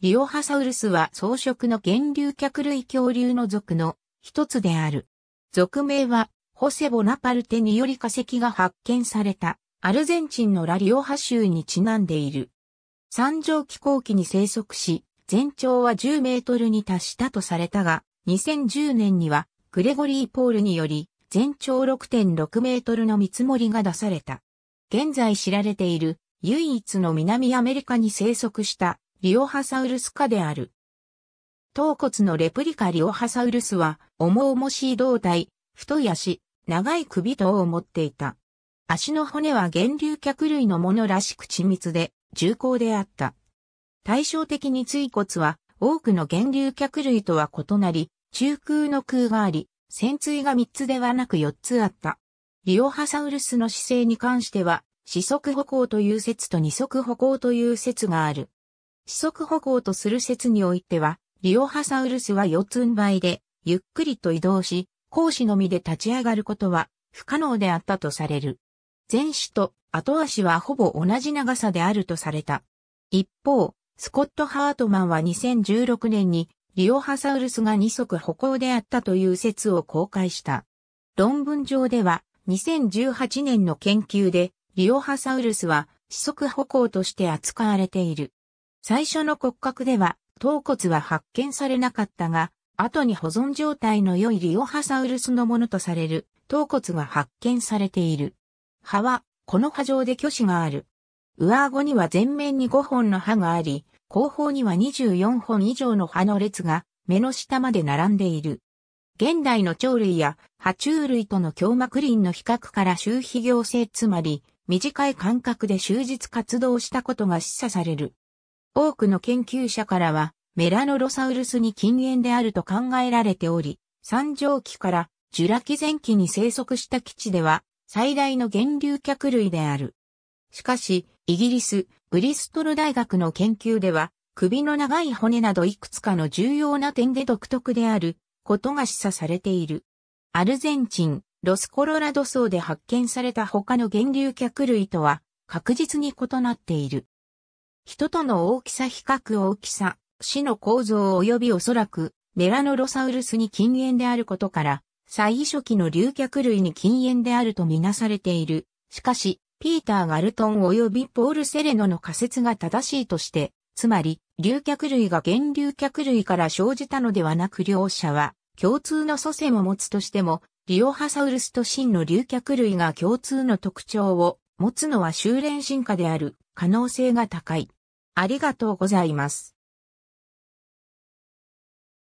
リオハサウルスは草食の源流脚類恐竜の属の一つである。属名は、ホセボナパルテにより化石が発見された、アルゼンチンのラリオハ州にちなんでいる。三上気候期に生息し、全長は10メートルに達したとされたが、2010年には、グレゴリー・ポールにより、全長6.6メートルの見積もりが出された。現在知られている、唯一の南アメリカに生息したリオハサウルス科である。頭骨のレプリカリオハサウルスは、重々しい胴体、太い足、長い首等を持っていた。足の骨は源流脚類のものらしく緻密で、重厚であった。対照的に椎骨は、多くの源流脚類とは異なり、中空の空があり、潜椎が3つではなく4つあった。リオハサウルスの姿勢に関しては、四足歩行という説と二足歩行という説がある。四足歩行とする説においては、リオハサウルスは四つん這いで、ゆっくりと移動し、講師のみで立ち上がることは不可能であったとされる。前肢と後足はほぼ同じ長さであるとされた。一方、スコット・ハートマンは2016年にリオハサウルスが二足歩行であったという説を公開した。論文上では2018年の研究でリオハサウルスは四足歩行として扱われている。最初の骨格では、頭骨は発見されなかったが、後に保存状態の良いリオハサウルスのものとされる頭骨が発見されている。歯は、この波状で巨子がある。上顎には前面に5本の歯があり、後方には24本以上の歯の列が目の下まで並んでいる。現代の鳥類や爬虫類との胸膜林の比較から周皮行性つまり短い間隔で終日活動したことが示唆される。多くの研究者からは、メラノロサウルスに近縁であると考えられており、三畳紀からジュラ紀前期に生息した基地では、最大の源流客類である。しかし、イギリス、ブリストル大学の研究では、首の長い骨などいくつかの重要な点で独特であることが示唆されている。アルゼンチン、ロスコロラド層で発見された他の源流客類とは確実に異なっている。人との大きさ比較大きさ、死の構造及びおそらく、メラノロサウルスに禁煙であることから、最初期の竜脚類に禁煙であるとみなされている。しかし、ピーター・ガルトン及びポール・セレノの仮説が正しいとして、つまり、竜脚類が原竜脚類から生じたのではなく両者は、共通の祖先を持つとしても、リオハサウルスと真の竜脚類が共通の特徴を持つのは修練進化である可能性が高い。ありがとうございます。